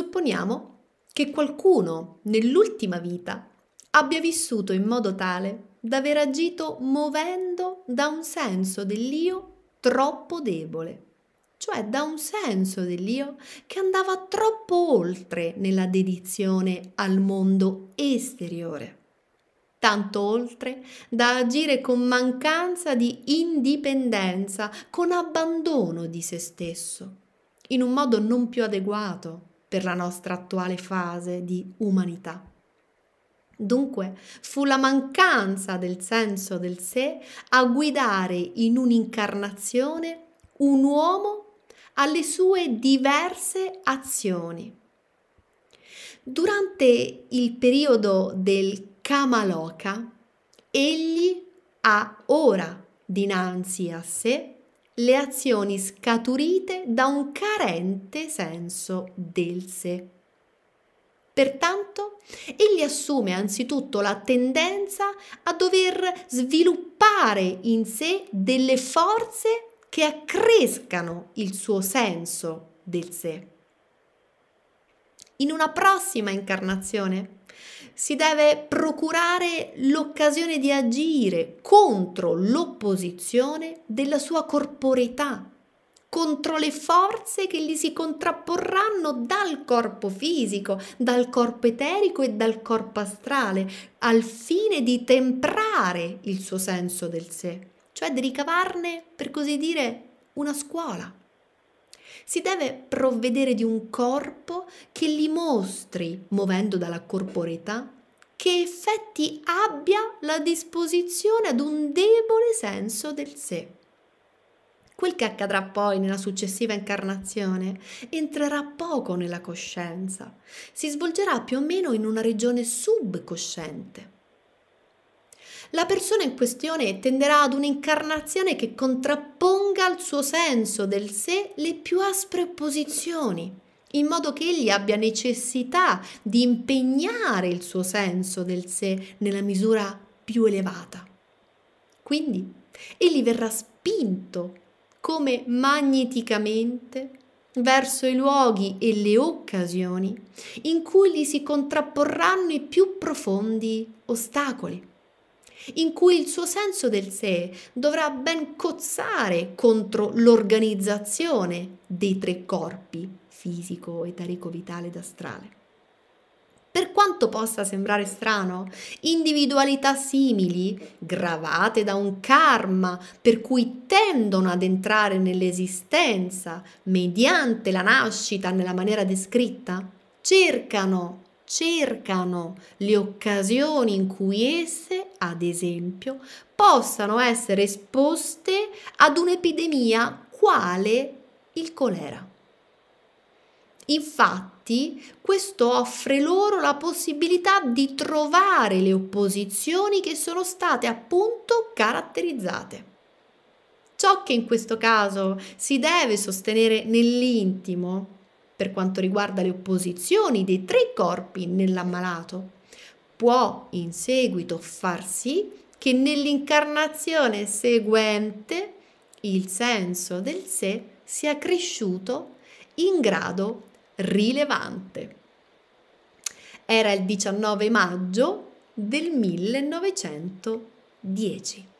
Supponiamo che qualcuno nell'ultima vita abbia vissuto in modo tale da aver agito muovendo da un senso dell'io troppo debole, cioè da un senso dell'io che andava troppo oltre nella dedizione al mondo esteriore, tanto oltre da agire con mancanza di indipendenza, con abbandono di se stesso, in un modo non più adeguato per la nostra attuale fase di umanità. Dunque fu la mancanza del senso del sé a guidare in un'incarnazione un uomo alle sue diverse azioni. Durante il periodo del Kamaloka, egli ha ora dinanzi a sé le azioni scaturite da un carente senso del sé. Pertanto, egli assume anzitutto la tendenza a dover sviluppare in sé delle forze che accrescano il suo senso del sé. In una prossima incarnazione, si deve procurare l'occasione di agire contro l'opposizione della sua corporeità, contro le forze che gli si contrapporranno dal corpo fisico, dal corpo eterico e dal corpo astrale, al fine di temprare il suo senso del sé, cioè di ricavarne, per così dire, una scuola. Si deve provvedere di un corpo che gli mostri, muovendo dalla corporeità, che effetti abbia la disposizione ad un debole senso del sé. Quel che accadrà poi nella successiva incarnazione entrerà poco nella coscienza, si svolgerà più o meno in una regione subcosciente la persona in questione tenderà ad un'incarnazione che contrapponga al suo senso del sé le più aspre opposizioni, in modo che egli abbia necessità di impegnare il suo senso del sé nella misura più elevata. Quindi egli verrà spinto come magneticamente verso i luoghi e le occasioni in cui gli si contrapporranno i più profondi ostacoli in cui il suo senso del sé dovrà ben cozzare contro l'organizzazione dei tre corpi, fisico, etarico, vitale ed astrale. Per quanto possa sembrare strano, individualità simili, gravate da un karma per cui tendono ad entrare nell'esistenza mediante la nascita nella maniera descritta, cercano cercano le occasioni in cui esse, ad esempio, possano essere esposte ad un'epidemia quale il colera. Infatti, questo offre loro la possibilità di trovare le opposizioni che sono state appunto caratterizzate. Ciò che in questo caso si deve sostenere nell'intimo per quanto riguarda le opposizioni dei tre corpi nell'ammalato, può in seguito far sì che nell'incarnazione seguente il senso del sé sia cresciuto in grado rilevante. Era il 19 maggio del 1910.